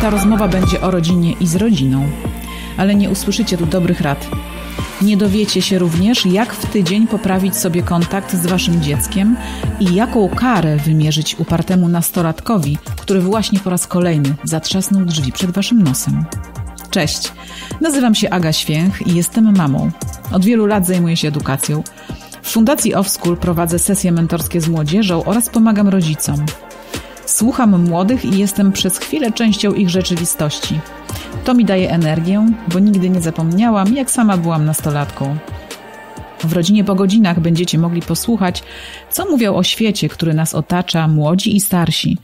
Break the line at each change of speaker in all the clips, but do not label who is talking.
Ta rozmowa będzie o rodzinie i z rodziną, ale nie usłyszycie tu dobrych rad. Nie dowiecie się również, jak w tydzień poprawić sobie kontakt z waszym dzieckiem i jaką karę wymierzyć upartemu nastolatkowi, który właśnie po raz kolejny zatrzasnął drzwi przed waszym nosem. Cześć, nazywam się Aga Święch i jestem mamą. Od wielu lat zajmuję się edukacją. W Fundacji Offschool prowadzę sesje mentorskie z młodzieżą oraz pomagam rodzicom, Słucham młodych i jestem przez chwilę częścią ich rzeczywistości. To mi daje energię, bo nigdy nie zapomniałam, jak sama byłam nastolatką. W rodzinie po godzinach będziecie mogli posłuchać, co mówią o świecie, który nas otacza, młodzi i starsi,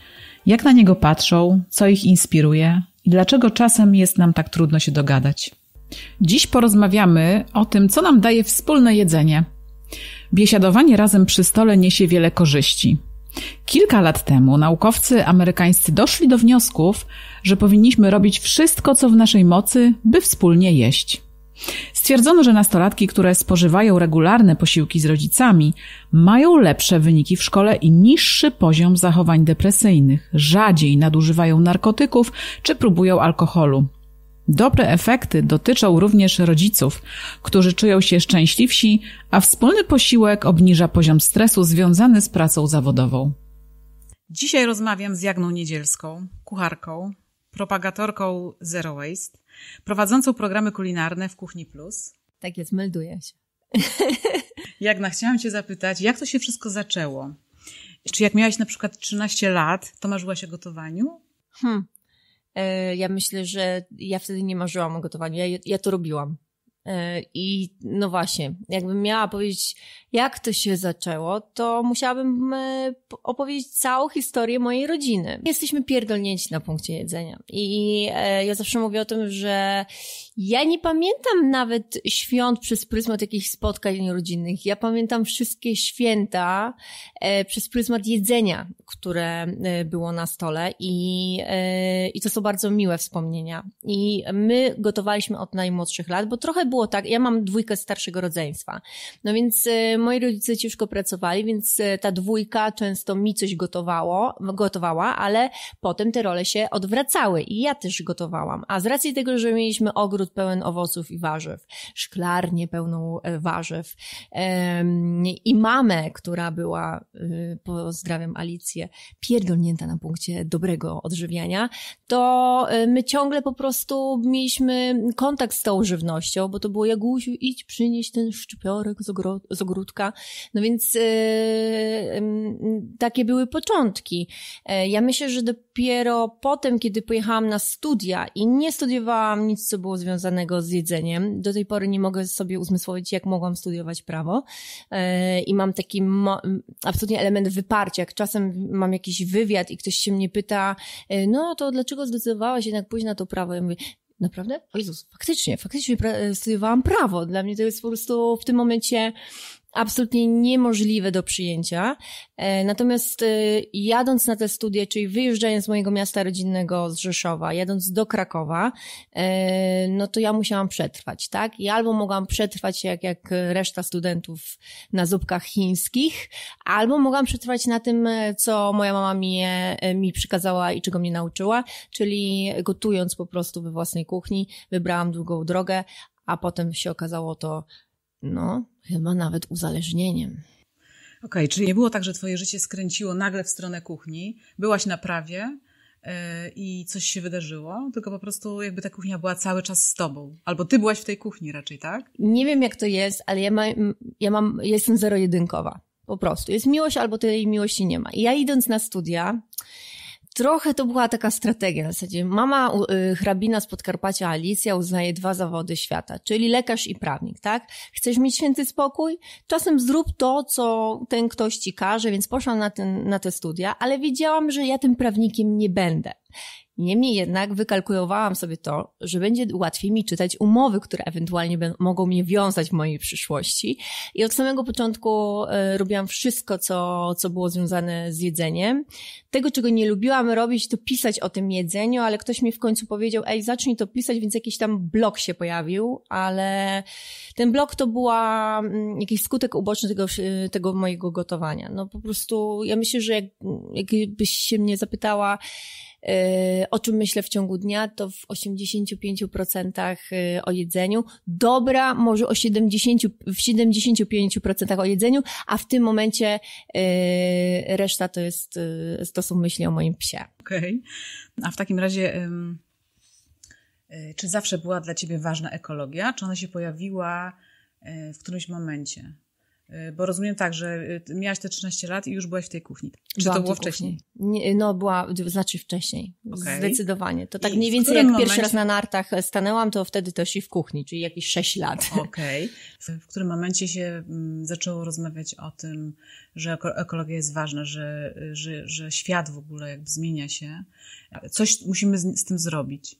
jak na niego patrzą, co ich inspiruje i dlaczego czasem jest nam tak trudno się dogadać. Dziś porozmawiamy o tym, co nam daje wspólne jedzenie. Biesiadowanie razem przy stole niesie wiele korzyści. Kilka lat temu naukowcy amerykańscy doszli do wniosków, że powinniśmy robić wszystko, co w naszej mocy, by wspólnie jeść. Stwierdzono, że nastolatki, które spożywają regularne posiłki z rodzicami, mają lepsze wyniki w szkole i niższy poziom zachowań depresyjnych, rzadziej nadużywają narkotyków czy próbują alkoholu. Dobre efekty dotyczą również rodziców, którzy czują się szczęśliwsi, a wspólny posiłek obniża poziom stresu związany z pracą zawodową. Dzisiaj rozmawiam z Jagną Niedzielską, kucharką, propagatorką Zero Waste, prowadzącą programy kulinarne w Kuchni Plus. Tak jest, melduję się. Jagna, chciałam Cię zapytać, jak to się wszystko zaczęło? Czy jak miałaś na przykład 13 lat, to marzyłaś
o gotowaniu? Hmm. E, ja myślę, że ja wtedy nie marzyłam o gotowaniu, ja, ja to robiłam. E, I no właśnie, jakbym miała powiedzieć, jak to się zaczęło, to musiałabym e, opowiedzieć całą historię mojej rodziny. Jesteśmy pierdolnięci na punkcie jedzenia. I ja zawsze mówię o tym, że ja nie pamiętam nawet świąt przez pryzmat jakichś spotkań rodzinnych. Ja pamiętam wszystkie święta e, przez pryzmat jedzenia, które e, było na stole i, e, i to są bardzo miłe wspomnienia. I my gotowaliśmy od najmłodszych lat, bo trochę było tak, ja mam dwójkę starszego rodzeństwa, no więc e, moi rodzice ciężko pracowali, więc e, ta dwójka często mi coś gotowało, gotowała, ale potem te role się odwracały i ja też gotowałam. A z racji tego, że mieliśmy ogród ogród pełen owoców i warzyw, szklarnię pełną e, warzyw i mamę, która była, y, pozdrawiam Alicję, pierdolnięta na punkcie dobrego odżywiania, to e, my ciągle po prostu mieliśmy kontakt z tą żywnością, bo to było Jagusiu, idź przynieść ten szczypiorek z, z ogródka. No więc y, takie były początki. E, ja myślę, że dopiero potem, kiedy pojechałam na studia i nie studiowałam nic, co było związane związanego z jedzeniem. Do tej pory nie mogę sobie uzmysłowić, jak mogłam studiować prawo e, i mam taki absolutnie element wyparcia. Jak czasem mam jakiś wywiad i ktoś się mnie pyta, e, no to dlaczego zdecydowałaś jednak pójść na to prawo? Ja mówię, Naprawdę? O Jezus, faktycznie, faktycznie e, studiowałam prawo. Dla mnie to jest po prostu w tym momencie absolutnie niemożliwe do przyjęcia. E, natomiast e, jadąc na te studia, czyli wyjeżdżając z mojego miasta rodzinnego z Rzeszowa, jadąc do Krakowa, e, no to ja musiałam przetrwać, tak? I albo mogłam przetrwać jak, jak reszta studentów na zupkach chińskich, albo mogłam przetrwać na tym, co moja mama mi, mi przykazała i czego mnie nauczyła, czyli gotując po prostu we własnej kuchni, wybrałam długą drogę, a potem się okazało to no chyba nawet uzależnieniem. Okej, okay, czyli nie
było tak, że twoje życie skręciło nagle w stronę kuchni, byłaś na prawie yy, i coś się wydarzyło, tylko po prostu jakby ta kuchnia była cały czas z tobą. Albo ty byłaś w tej kuchni raczej, tak?
Nie wiem jak to jest, ale ja, ma, ja mam, ja jestem zero-jedynkowa. Po prostu. Jest miłość albo tej miłości nie ma. I ja idąc na studia, Trochę to była taka strategia W zasadzie. Mama y, hrabina z Podkarpacia Alicja uznaje dwa zawody świata, czyli lekarz i prawnik, tak? Chcesz mieć święty spokój? Czasem zrób to, co ten ktoś ci każe, więc poszłam na, ten, na te studia, ale wiedziałam, że ja tym prawnikiem nie będę. Niemniej jednak wykalkulowałam sobie to, że będzie łatwiej mi czytać umowy, które ewentualnie będą, mogą mnie wiązać w mojej przyszłości. I od samego początku e, robiłam wszystko, co, co było związane z jedzeniem. Tego, czego nie lubiłam robić, to pisać o tym jedzeniu, ale ktoś mi w końcu powiedział, ej, zacznij to pisać, więc jakiś tam blog się pojawił, ale ten blog to była mm, jakiś skutek uboczny tego, tego mojego gotowania. No po prostu, ja myślę, że jak, jakbyś się mnie zapytała, Y, o czym myślę w ciągu dnia, to w 85% y, o jedzeniu. Dobra, może o 70, w 75% o jedzeniu, a w tym momencie y, reszta to jest, to są myśli o moim psie.
Okej. Okay. A w takim razie, czy zawsze była dla Ciebie ważna ekologia? Czy ona się pojawiła w którymś momencie? Y, bo rozumiem tak, że y, miałaś te 13 lat i już byłaś w tej kuchni. Czy Byłam to było wcześniej?
Nie, y, no, była, znaczy wcześniej. Okay. Zdecydowanie. To tak I mniej więcej jak momencie... pierwszy raz na nartach e, stanęłam, to wtedy to się w kuchni, czyli jakieś 6 lat. Okej. Okay. W którym momencie się mm, zaczęło rozmawiać
o tym, że ekologia jest ważna, że, że, że świat w ogóle jakby zmienia się. Coś musimy z, z tym zrobić.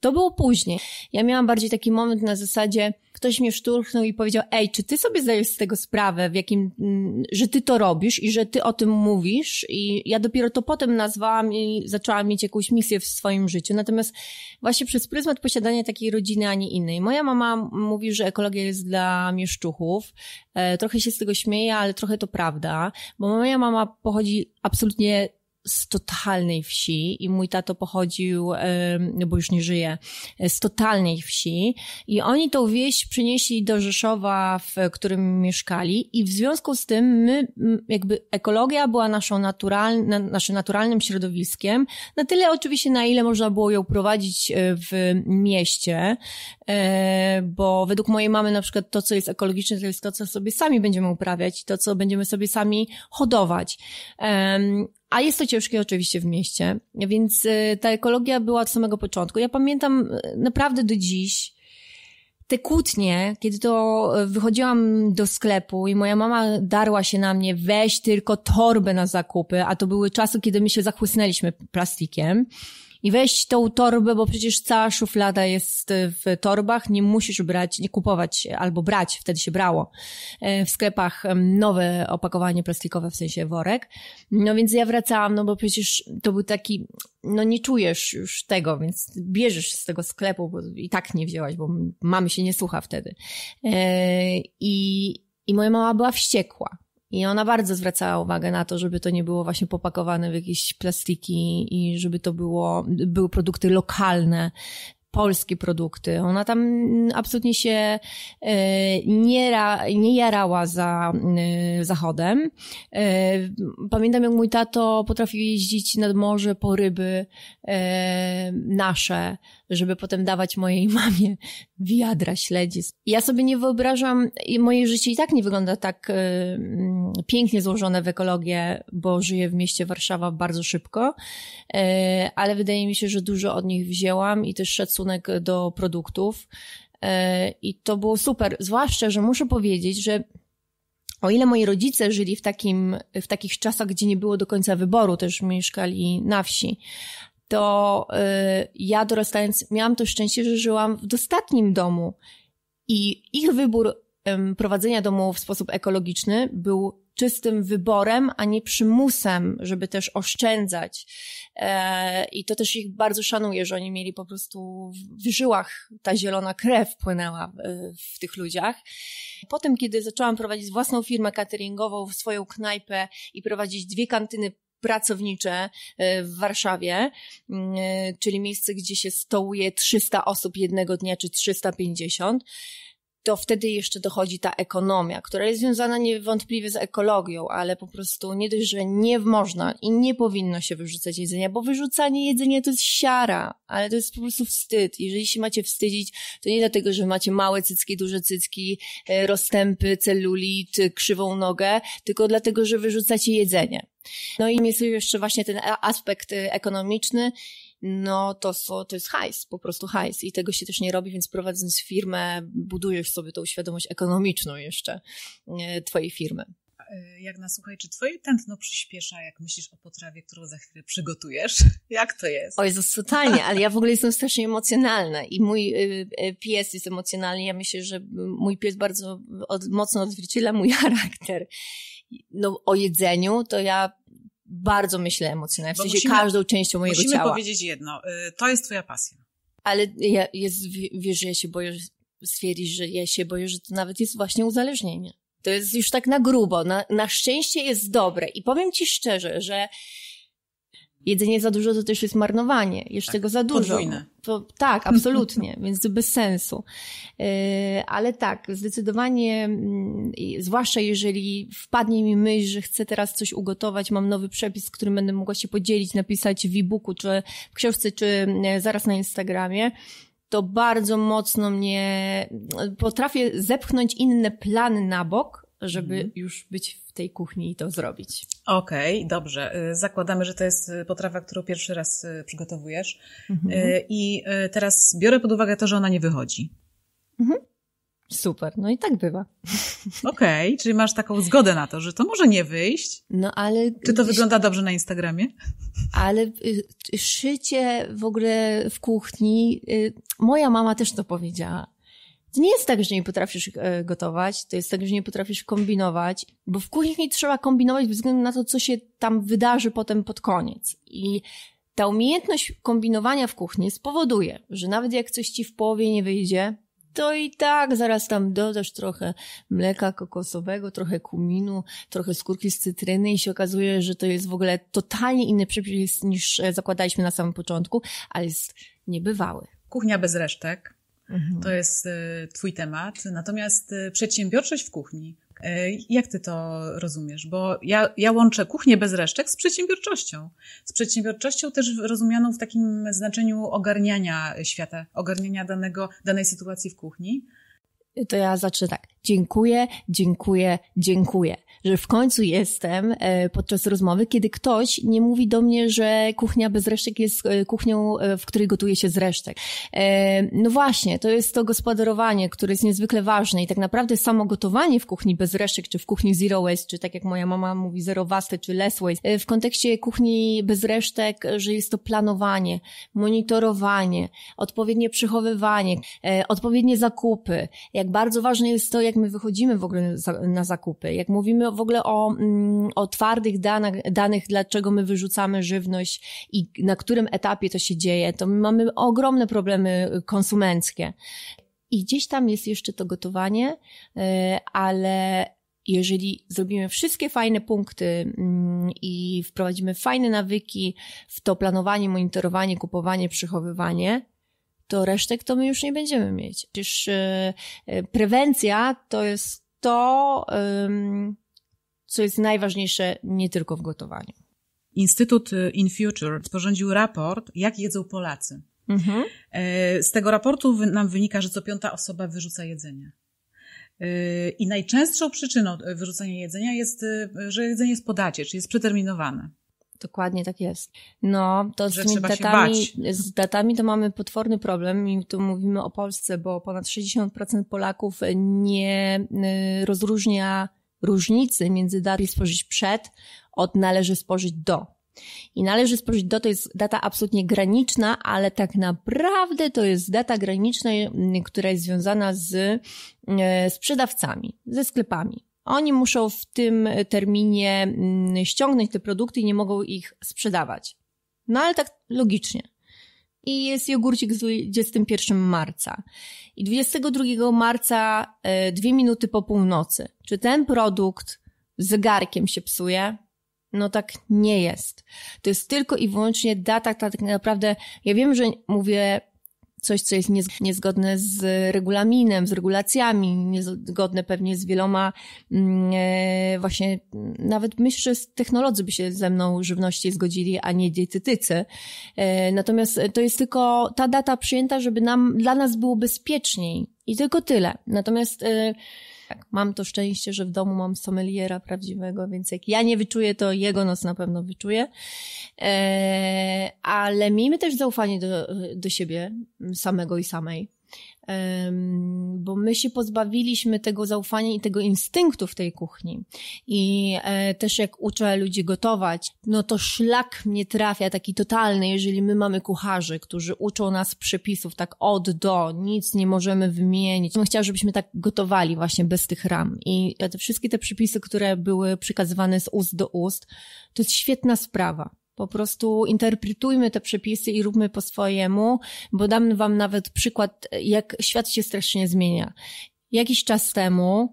To było później. Ja miałam bardziej taki moment na zasadzie, ktoś mnie szturchnął i powiedział, ej, czy ty sobie zdajesz z tego sprawę, w jakim, mm, że ty to robisz i że ty o tym mówisz i ja dopiero to potem nazwałam i zaczęłam mieć jakąś misję w swoim życiu. Natomiast właśnie przez pryzmat posiadania takiej rodziny, a nie innej. Moja mama mówi, że ekologia jest dla mieszczuchów, E, trochę się z tego śmieję, ale trochę to prawda, bo moja mama pochodzi absolutnie z totalnej wsi i mój tato pochodził, bo już nie żyje, z totalnej wsi i oni tą wieś przynieśli do Rzeszowa, w którym mieszkali i w związku z tym my, jakby ekologia była naszą natural, naszym naturalnym środowiskiem, na tyle oczywiście, na ile można było ją prowadzić e, w mieście, e, bo według mojej mamy na przykład to, co jest ekologiczne, to jest to, co sobie sami będziemy uprawiać, to, co będziemy sobie sami hodować. A jest to ciężkie oczywiście w mieście, więc y, ta ekologia była od samego początku. Ja pamiętam y, naprawdę do dziś te kłótnie, kiedy to y, wychodziłam do sklepu i moja mama darła się na mnie, weź tylko torbę na zakupy, a to były czasy, kiedy my się zachłysnęliśmy plastikiem i weź tą torbę, bo przecież cała szuflada jest e, w torbach, nie musisz brać, nie kupować e, albo brać, wtedy się brało e, w sklepach nowe opakowanie plastikowe, w sensie worek. No więc ja wracałam, no bo przecież to był taki, no nie czujesz już tego, więc bierzesz z tego sklepu, bo i tak nie wzięłaś, bo mamy się nie słucha wtedy. I, i moja mama była wściekła. I ona bardzo zwracała uwagę na to, żeby to nie było właśnie popakowane w jakieś plastiki i żeby to było, były produkty lokalne, polskie produkty. Ona tam absolutnie się e, nie, ra, nie jarała za e, zachodem. E, pamiętam, jak mój tato potrafił jeździć nad morze po ryby nasze żeby potem dawać mojej mamie wiadra śledzi. Ja sobie nie wyobrażam, moje życie i tak nie wygląda tak y, mm, pięknie złożone w ekologię, bo żyję w mieście Warszawa bardzo szybko, y, ale wydaje mi się, że dużo od nich wzięłam i też szacunek do produktów. Y, I to było super, zwłaszcza, że muszę powiedzieć, że o ile moi rodzice żyli w, takim, w takich czasach, gdzie nie było do końca wyboru, też mieszkali na wsi, to y, ja dorastając miałam to szczęście, że żyłam w dostatnim domu i ich wybór y, prowadzenia domu w sposób ekologiczny był czystym wyborem, a nie przymusem, żeby też oszczędzać. E, I to też ich bardzo szanuję, że oni mieli po prostu w, żyłach ta zielona krew płynęła w, e, w tych ludziach. Potem, kiedy zaczęłam prowadzić własną firmę cateringową, swoją knajpę i prowadzić dwie kantyny pracownicze e, w Warszawie, mm, e, czyli miejsce, gdzie się stołuje 300 osób jednego dnia czy 350 to wtedy jeszcze dochodzi ta ekonomia, która jest związana niewątpliwie z ekologią, ale po prostu nie dość, że nie można i nie powinno się wyrzucać jedzenia, bo wyrzucanie jedzenia to jest siara, ale to jest po prostu wstyd. Jeżeli się macie wstydzić, to nie dlatego, że macie małe cycki, duże cycki, e, rozstępy, celulit, krzywą nogę, tylko dlatego, że wyrzucacie jedzenie. No i jest jeszcze właśnie ten aspekt e, ekonomiczny no to, so, to jest hajs, po prostu hajs i tego się też nie robi, więc prowadząc firmę budujesz sobie tą świadomość ekonomiczną jeszcze e, twojej firmy.
E, jak nasłuchaj czy twoje tętno przyspiesza, jak myślisz o potrawie, którą za chwilę
przygotujesz?
Jak to jest? Oj, totalnie,
ale ja w ogóle jestem strasznie emocjonalna i mój e, pies jest emocjonalny. Ja myślę, że mój pies bardzo od, mocno odzwierciedla mój charakter. No, o jedzeniu to ja bardzo myślę emocjonalnie, w sensie musimy, każdą częścią mojego musimy ciała. Musimy
powiedzieć jedno, y, to jest twoja pasja.
Ale ja, jest, wiesz, że ja się boję stwierdzić, że ja się boję, że to nawet jest właśnie uzależnienie. To jest już tak na grubo. Na, na szczęście jest dobre. I powiem ci szczerze, że jedzenie za dużo to też jest marnowanie, jeszcze tak, tego za dużo. Podwójne. To, tak, absolutnie, więc to bez sensu. E, ale tak, zdecydowanie, mm, zwłaszcza jeżeli wpadnie mi myśl, że chcę teraz coś ugotować, mam nowy przepis, którym będę mogła się podzielić, napisać w e-booku, czy w książce, czy e, zaraz na Instagramie, to bardzo mocno mnie e, potrafię zepchnąć inne plany na bok, żeby mhm. już być w tej kuchni i to zrobić.
Okej, okay, dobrze. Y, zakładamy, że to jest y, potrawa, którą pierwszy raz y, przygotowujesz. Mhm. I teraz biorę pod uwagę to, że ona nie wychodzi. Mhm.
Super, no i tak bywa.
Okej, okay, czyli masz taką zgodę na to, że to może nie wyjść. No ale. Czy to wygląda dobrze na Instagramie?
Ale szycie w ogóle w kuchni. Moja mama też to powiedziała. To nie jest tak, że nie potrafisz e, gotować, to jest tak, że nie potrafisz kombinować, bo w kuchni trzeba kombinować bez względu na to, co się tam wydarzy potem pod koniec. I ta umiejętność kombinowania w kuchni spowoduje, że nawet jak coś ci w połowie nie wyjdzie, to i tak zaraz tam dodasz trochę mleka kokosowego, trochę kuminu, trochę skórki z cytryny i się okazuje, że to jest w ogóle totalnie inny przepis niż e, zakładaliśmy na samym początku, ale jest niebywały.
Kuchnia bez resztek Mhm. To jest y, Twój temat. Natomiast y, przedsiębiorczość w kuchni. Y, jak ty to rozumiesz? Bo ja, ja łączę kuchnię bez resztek z przedsiębiorczością. Z przedsiębiorczością też rozumianą w takim znaczeniu ogarniania świata, ogarniania danego, danej sytuacji
w kuchni to ja zacznę tak. Dziękuję, dziękuję, dziękuję. Że w końcu jestem e, podczas rozmowy, kiedy ktoś nie mówi do mnie, że kuchnia bez resztek jest e, kuchnią, e, w której gotuje się z resztek. No właśnie, to jest to gospodarowanie, które jest niezwykle ważne i tak naprawdę samo gotowanie w kuchni bez resztek, czy w kuchni zero waste, czy tak jak moja mama mówi zero waste, czy less waste. W kontekście kuchni bez resztek, że jest to planowanie, monitorowanie, odpowiednie przechowywanie, odpowiednie zakupy, jak jak bardzo ważne jest to, jak my wychodzimy w ogóle na zakupy, jak mówimy w ogóle o, mm, o twardych danych, danych, dlaczego my wyrzucamy żywność i na którym etapie to się dzieje, to my mamy ogromne problemy y, konsumenckie. I gdzieś tam jest jeszcze to gotowanie, y, ale jeżeli zrobimy wszystkie fajne punkty mm, i wprowadzimy fajne nawyki w to planowanie, monitorowanie, kupowanie, przechowywanie, to resztek to my już nie będziemy mieć. Przecież e, e, prewencja to jest to, co jest najważniejsze nie tylko w gotowaniu.
Instytut e, In Future sporządził raport, jak jedzą Polacy. Mhm. Z tego raportu nam wynika, że co piąta osoba wyrzuca jedzenie. I najczęstszą przyczyną wyrzucenia jedzenia jest, że jedzenie jest podacie, czyli jest przeterminowane. Dokładnie tak jest. No, to z tymi datami,
z datami to mamy potworny problem i tu mówimy o Polsce, bo ponad 60% Polaków nie y, rozróżnia różnicy między należy spożyć przed od należy spożyć do. I należy spożyć do, to jest data absolutnie graniczna, ale tak naprawdę to jest data graniczna, y, która jest związana z y, sprzedawcami, ze sklepami. Oni muszą w tym e, terminie mm, ściągnąć te produkty i nie mogą ich sprzedawać. No ale tak logicznie. I jest jogurcik z 21 marca. I 22 marca, e, dwie minuty po północy. Czy ten produkt zegarkiem się psuje? No tak nie jest. To jest tylko i wyłącznie data, tak naprawdę, ja wiem, że mówię coś, co jest niezgodne z regulaminem, z regulacjami, niezgodne pewnie z wieloma mm, e, właśnie, nawet myślę, że technolodzy by się ze mną żywności zgodzili, a nie dietetycy. E, natomiast to jest tylko ta data przyjęta, żeby nam, dla nas było bezpieczniej i tylko tyle. Natomiast e, tak, mam to szczęście, że w domu mam sommeliera prawdziwego, więc jak ja nie wyczuję, to jego noc na pewno wyczuje. ale miejmy też zaufanie do, do siebie samego i samej bo my się pozbawiliśmy tego zaufania i tego instynktu w tej kuchni. I e, też jak uczę ludzi gotować, no to szlak mnie trafia taki totalny, jeżeli my mamy kucharzy, którzy uczą nas przepisów tak od do, nic nie możemy wymienić. Bym chciała, żebyśmy tak gotowali właśnie bez tych ram. I e, te wszystkie te przepisy, które były przekazywane z ust do ust, to jest świetna sprawa po prostu interpretujmy te przepisy i róbmy po swojemu, bo dam wam nawet przykład, jak świat się strasznie zmienia. Jakiś czas temu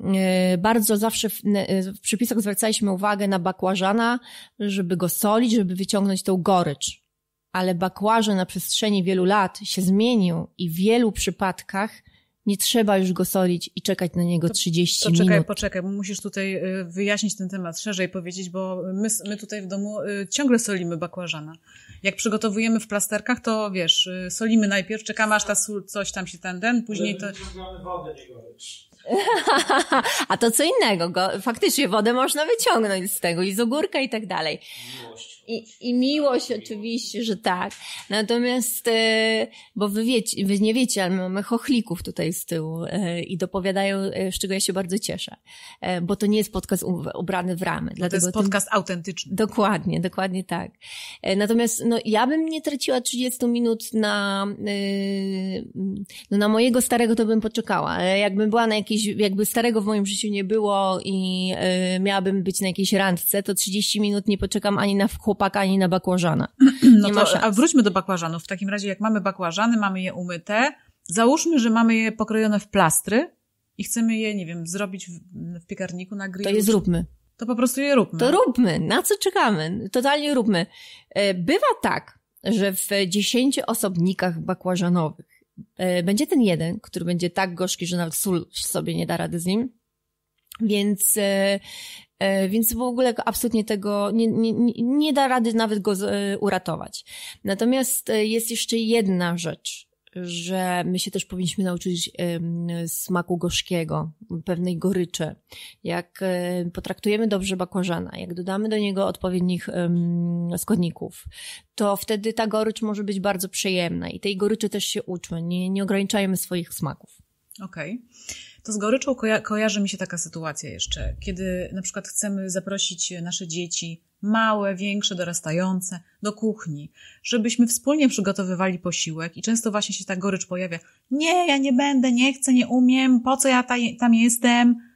e, bardzo zawsze w, e, w przepisach zwracaliśmy uwagę na bakłażana, żeby go solić, żeby wyciągnąć tą gorycz. Ale bakłażan na przestrzeni wielu lat się zmienił i w wielu przypadkach nie trzeba już go solić i czekać na niego 30 to, to minut. Poczekaj,
poczekaj, musisz tutaj y, wyjaśnić ten temat szerzej, powiedzieć, bo my, my tutaj w domu y, ciągle solimy bakłażana. Jak przygotowujemy w plasterkach, to wiesz, y, solimy najpierw, czekamy aż ta sól, coś tam się ten, ten później to... wodę,
A to co innego, go, faktycznie wodę można wyciągnąć z tego i z ogórka i tak dalej. Miłość i, i miłość oczywiście, że tak. Natomiast, e, bo wy, wiecie, wy nie wiecie, ale mamy chochlików tutaj z tyłu e, i dopowiadają, e, z czego ja się bardzo cieszę, bo to nie jest podcast ubrany w ramy. No to jest podcast tym... autentyczny. Dokładnie, dokładnie tak. Natomiast no, ja bym nie traciła 30 minut na, no, na mojego starego to bym poczekała, ale jakbym była na jakiejś, jakby starego w moim życiu nie było i miałabym być na jakiejś randce, to 30 minut nie poczekam ani na wchłop chłopaka ani na bakłażana.
No nie to, a wróćmy do bakłażanów. W takim razie, jak mamy bakłażany, mamy je umyte, załóżmy, że mamy je pokrojone w plastry i chcemy je, nie wiem, zrobić w, w piekarniku na grillu. To je zróbmy.
To po prostu je róbmy. To róbmy. Na co czekamy? Totalnie róbmy. E, bywa tak, że w dziesięciu osobnikach bakłażanowych e, będzie ten jeden, który będzie tak gorzki, że nawet sól sobie nie da rady z nim. Więc e, E, więc w ogóle absolutnie tego nie, nie, nie da rady nawet go e, uratować. Natomiast e, jest jeszcze jedna rzecz, że my się też powinniśmy nauczyć smaku gorzkiego, pewnej goryczy. Jak potraktujemy dobrze bakłażana, jak dodamy do niego odpowiednich składników, to wtedy ta gorycz może być bardzo przyjemna i tej goryczy też się uczmy. Nie, nie ograniczajmy swoich smaków.
Okej. Okay. To z goryczą koja kojarzy mi się taka sytuacja jeszcze, kiedy na przykład chcemy zaprosić nasze dzieci, małe, większe, dorastające, do kuchni, żebyśmy wspólnie przygotowywali posiłek i często właśnie się ta gorycz pojawia. Nie, ja nie będę, nie chcę, nie umiem, po co ja tam jestem?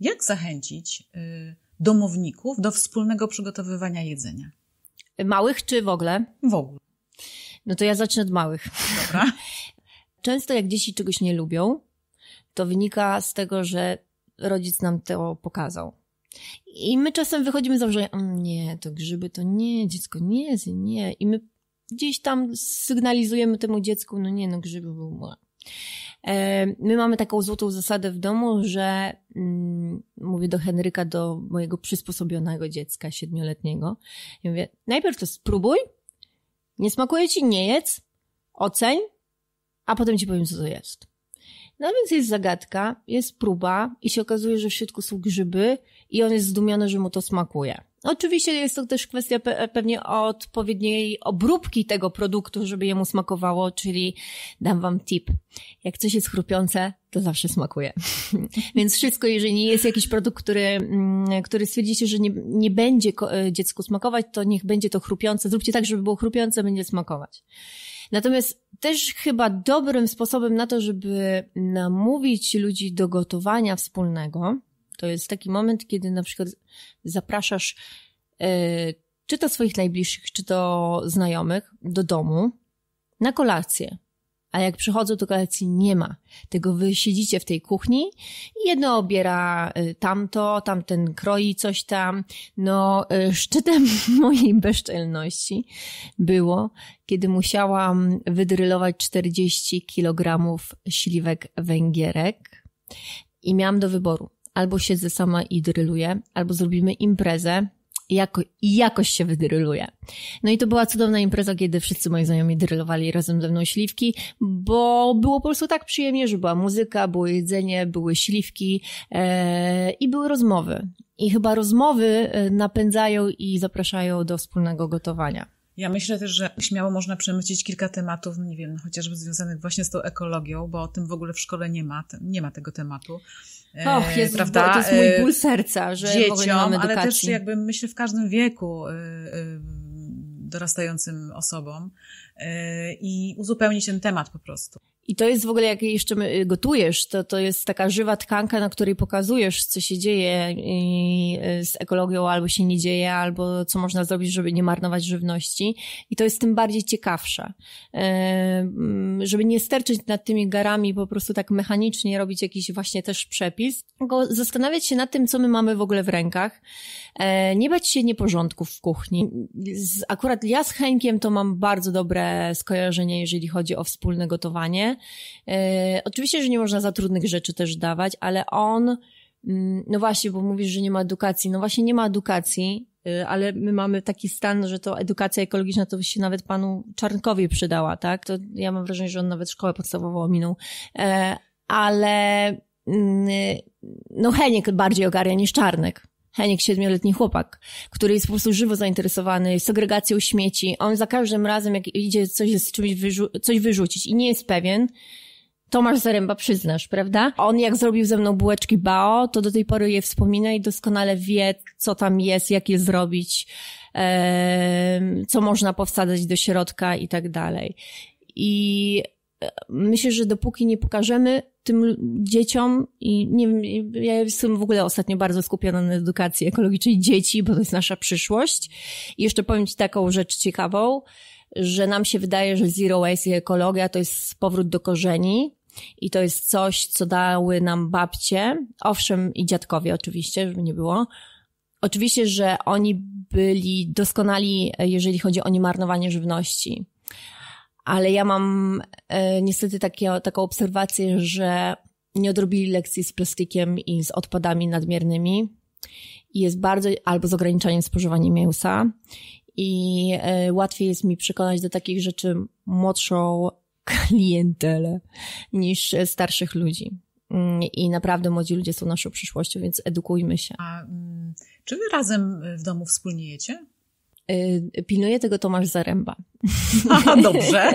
Jak zachęcić y,
domowników do wspólnego przygotowywania jedzenia? Małych czy w ogóle? W ogóle. No to ja zacznę od małych. Dobra. Często jak dzieci czegoś nie lubią, to wynika z tego, że rodzic nam to pokazał. I my czasem wychodzimy z założenia, mm, nie, to grzyby to nie, dziecko nie, nie. I my gdzieś tam sygnalizujemy temu dziecku, no nie, no grzyby był młody. E, my mamy taką złotą zasadę w domu, że mm, mówię do Henryka, do mojego przysposobionego dziecka siedmioletniego. I mówię, najpierw to spróbuj, nie smakuje ci, nie jedz, oceń, a potem ci powiem, co to jest. No więc jest zagadka, jest próba i się okazuje, że w środku są grzyby i on jest zdumiony, że mu to smakuje. Oczywiście jest to też kwestia pe pewnie odpowiedniej obróbki tego produktu, żeby jemu smakowało, czyli dam wam tip. Jak coś jest chrupiące, to zawsze smakuje. Więc wszystko, jeżeli nie jest jakiś produkt, który, mm, który stwierdzicie, że nie, nie będzie e, dziecku smakować, to niech będzie to chrupiące. Zróbcie tak, żeby było chrupiące, będzie smakować. Natomiast też chyba dobrym sposobem na to, żeby namówić ludzi do gotowania wspólnego, to jest taki moment, kiedy na przykład zapraszasz e, czy to swoich najbliższych, czy to znajomych do domu na kolację. A jak przychodzą, to kolacji nie ma. Tego wy siedzicie w tej kuchni i jedno obiera y, tamto, tamten kroi coś tam. No, y, szczytem mojej bezczelności było, kiedy musiałam wydrylować 40 kg śliwek węgierek i miałam do wyboru. Albo siedzę sama i dryluję, albo zrobimy imprezę, i, jako, i jakoś się wydryluje. No i to była cudowna impreza, kiedy wszyscy moi znajomi drylowali razem ze mną śliwki, bo było po prostu tak przyjemnie, że była muzyka, było jedzenie, były śliwki e, i były rozmowy. I chyba rozmowy e, napędzają i zapraszają do wspólnego gotowania.
Ja myślę też, że śmiało można przemycić kilka tematów, nie wiem, chociażby związanych właśnie z tą ekologią, bo o tym w ogóle w szkole nie ma, nie ma tego tematu. Och, e, jest, prawda? to jest mój e, ból serca, że dzieciom, ale też jakby myślę w każdym wieku e, dorastającym osobom i uzupełnić ten temat po prostu.
I to jest w ogóle, jak jeszcze y, gotujesz, to, to jest taka żywa tkanka, na której pokazujesz, co się dzieje y, z ekologią, albo się nie dzieje, albo co można zrobić, żeby nie marnować żywności. I to jest tym bardziej ciekawsze. E, mm, żeby nie sterczyć nad tymi garami, po prostu tak mechanicznie robić jakiś właśnie też przepis, tylko zastanawiać się nad tym, co my mamy w ogóle w rękach. E, nie bać się nieporządków w kuchni. Akurat ja z Henkiem to mam bardzo dobre skojarzenie, jeżeli chodzi o wspólne gotowanie E, oczywiście, że nie można za trudnych rzeczy też dawać, ale on, mm, no właśnie, bo mówisz, że nie ma edukacji. No właśnie, nie ma edukacji, y, ale my mamy taki stan, że to edukacja ekologiczna to by się nawet panu Czarnkowi przydała, tak? To ja mam wrażenie, że on nawet szkołę podstawową ominął. E, ale mm, no Heniek bardziej ogarnia niż Czarnek. Heniek, siedmioletni chłopak, który jest po prostu żywo zainteresowany segregacją śmieci. On za każdym razem, jak idzie coś z czymś wyrzu- coś wyrzucić i nie jest pewien, Tomasz Zaręba przyznasz, prawda? On jak zrobił ze mną bułeczki bao, to do tej pory je wspomina i doskonale wie, co tam jest, jak je zrobić, co można powsadzać do środka i tak dalej. I e, myślę, że dopóki nie pokażemy tym dzieciom i nie wiem, ja jestem w ogóle ostatnio bardzo skupiona na edukacji ekologicznej dzieci, bo to jest nasza przyszłość. I jeszcze powiem Ci taką rzecz ciekawą, że nam się wydaje, że zero waste i ekologia to jest powrót do korzeni, i to jest coś, co dały nam babcie, owszem i dziadkowie oczywiście, żeby nie było. Oczywiście, że oni byli doskonali, e, jeżeli chodzi o niemarnowanie żywności ale ja mam e, niestety takie, taką obserwację, że nie odrobili lekcji z plastikiem i z odpadami nadmiernymi. I jest bardzo, albo z ograniczaniem spożywania mięsa. I e, łatwiej jest mi przekonać do takich rzeczy młodszą klientelę niż starszych ludzi. Mm, I naprawdę młodzi ludzie są naszą przyszłością, więc edukujmy się. A, mm,
czy wy razem w domu wspólnie jecie?
Y, pilnuje tego Tomasz Zaręba. Aha, dobrze.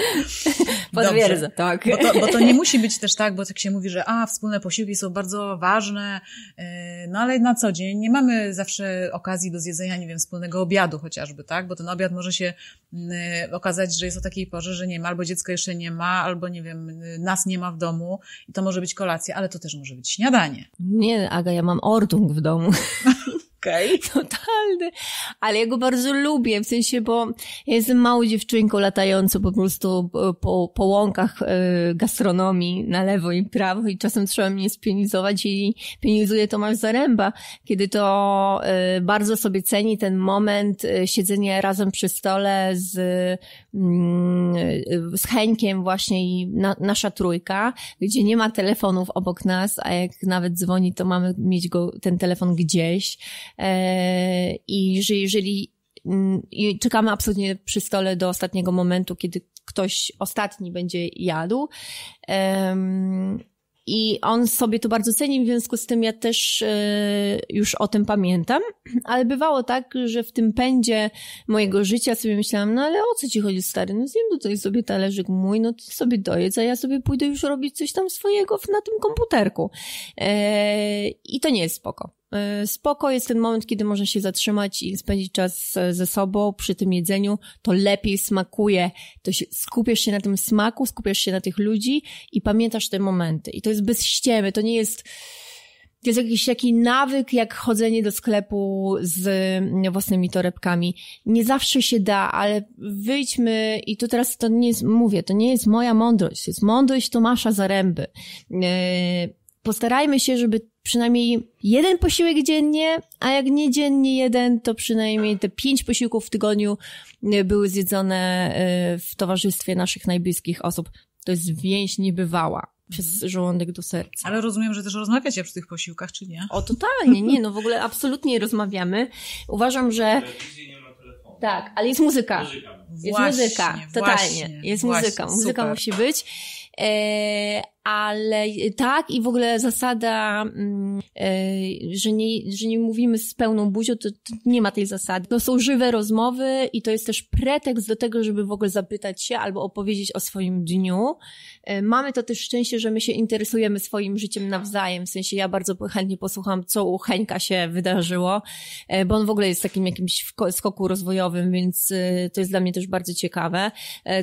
Potwierdzę, tak. Bo to, bo to, nie musi być też tak, bo tak się mówi, że a, wspólne posiłki są bardzo ważne, y, no ale na co dzień nie mamy zawsze okazji do zjedzenia, nie wiem, wspólnego obiadu chociażby, tak? Bo ten obiad może się y, okazać, że jest o takiej porze, że nie ma, albo dziecko jeszcze nie ma, albo nie wiem, nas nie ma w domu
i to może być kolacja, ale to też może być śniadanie. Nie, Aga, ja mam ordung w domu. Okej. Okay. Totalny. Ale ja go bardzo lubię, w sensie, bo ja jestem małą dziewczynką latającą po prostu e, po, po łąkach e, gastronomii na lewo i prawo i czasem trzeba mnie spienizować i pienizuje Tomasz Zaręba, kiedy to e, bardzo sobie ceni ten moment siedzenia razem przy stole z Mm, z chęciem właśnie i na, nasza trójka, gdzie nie ma telefonów obok nas, a jak nawet dzwoni, to mamy mieć go, ten telefon gdzieś. E, I że jeżeli mm, i czekamy absolutnie przy stole do ostatniego momentu, kiedy ktoś ostatni będzie jadł. I on sobie to bardzo ceni, w związku z tym ja też e, już o tym pamiętam. Ale bywało tak, że w tym pędzie mojego życia sobie myślałam, no ale o co ci chodzi stary? No zjem tutaj sobie talerzyk mój, no ty sobie dojedz, a ja sobie pójdę już robić coś tam swojego na tym komputerku. E, I to nie jest spoko. E, spoko jest ten moment, kiedy można się zatrzymać i spędzić czas ze sobą przy tym jedzeniu, to lepiej smakuje. To się, skupiasz się na tym smaku, skupiasz się na tych ludzi i pamiętasz te momenty. I to jest bez ściemy, to nie jest to jest jakiś taki nawyk, jak chodzenie do sklepu z mm, własnymi torebkami. Nie zawsze się da, ale wyjdźmy i tu teraz to nie jest, mówię, to nie jest moja mądrość, jest mądrość Tomasza Zaręby. E, postarajmy się, żeby przynajmniej jeden posiłek dziennie, a jak nie dziennie jeden, to przynajmniej te pięć posiłków w tygodniu y, były zjedzone y, w towarzystwie naszych najbliskich osób. To jest więź niebywała przez mhm. żołądek do serca. Ale rozumiem, że też rozmawiacie przy tych posiłkach, czy nie? O, totalnie, nie, no w ogóle absolutnie rozmawiamy. Uważam, że... Tak, ale jest muzyka. jest muzyka, totalnie. jest muzyka, muzyka musi być. E, ale tak i w ogóle zasada, mm, e, że nie, że nie mówimy z pełną buzią, to, to, nie ma tej zasady. To są żywe rozmowy i to jest też pretekst do tego, żeby w ogóle zapytać się albo opowiedzieć o swoim dniu. E, mamy to też szczęście, że my się interesujemy swoim życiem nawzajem, w sensie ja bardzo chętnie posłucham, co u Henka się wydarzyło, e, bo on w ogóle jest takim jakimś skoku rozwojowym, więc to jest dla mnie też bardzo ciekawe.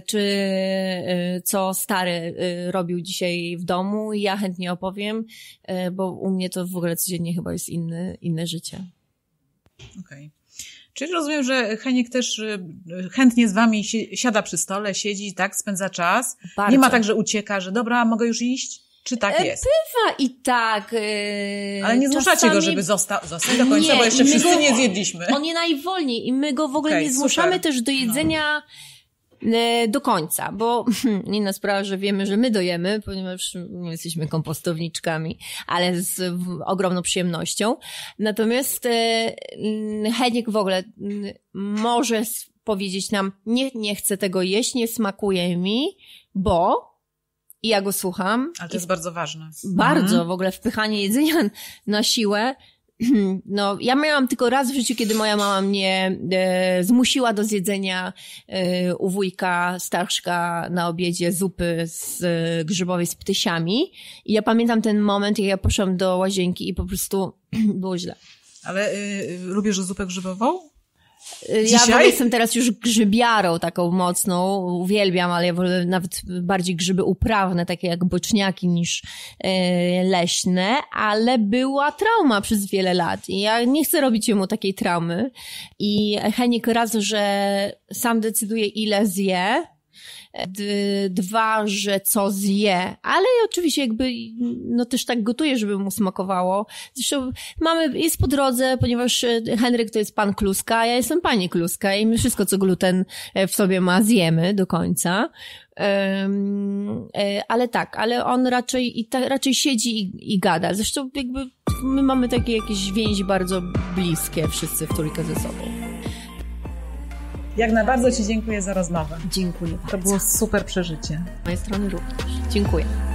Czy co stary robił dzisiaj w domu i ja chętnie opowiem, e, bo u mnie to w ogóle codziennie chyba jest inny, inne życie. Okej.
Okay. Czyli rozumiem, że Heniek też e, chętnie z wami si siada przy stole, siedzi, tak, spędza czas. Bardzo. Nie ma tak, że ucieka, że dobra, mogę już iść? Czy tak e, jest?
Bywa i tak. Yy, Ale nie zmuszacie czasami... go, żeby został,
do końca, nie, bo jeszcze wszyscy go, nie zjedliśmy. On
nie najwolniej i my go w ogóle okay, nie zmuszamy super. też do jedzenia. No E, do końca, bo inna sprawa, że wiemy, że my dojemy, ponieważ nie jesteśmy kompostowniczkami, ale z ogromną przyjemnością. Natomiast e, Heniek w ogóle może powiedzieć nam, nie, nie chcę tego jeść, nie smakuje mi, bo i ja go słucham. Ale to jest bardzo
ważne. Bardzo, mhm. w
ogóle wpychanie jedzenia na siłę no, ja miałam tylko raz w życiu, kiedy moja mama mnie e, zmusiła do zjedzenia e, u wujka starszka na obiedzie zupy z e, grzybowej z ptysiami. I ja pamiętam ten moment, jak ja poszłam do łazienki i po prostu było źle.
Ale y, lubisz zupę grzybową? Y, Dzisiaj? Ja jestem
teraz już grzybiarą taką mocną, uwielbiam, ale ja wolę nawet bardziej grzyby uprawne, takie jak boczniaki niż yy, leśne, ale była trauma przez wiele lat i ja nie chcę robić jemu takiej traumy i Henik raz, że sam decyduje ile zje, dwa, że co zje, ale oczywiście jakby no też tak gotuje, żeby mu smakowało. Zresztą mamy, jest po drodze, ponieważ e, Henryk to jest pan Kluska, a ja jestem pani Kluska i my wszystko, co gluten e, w sobie ma, zjemy do końca. Um, ale tak, ale on raczej, i ta, raczej siedzi i, i gada. Zresztą jakby my mamy takie jakieś więzi bardzo bliskie wszyscy w trójkę ze sobą. Jak
na bardzo Ci dziękuję za rozmowę. Dziękuję. To bardzo. było super przeżycie. Z mojej strony również. Dziękuję.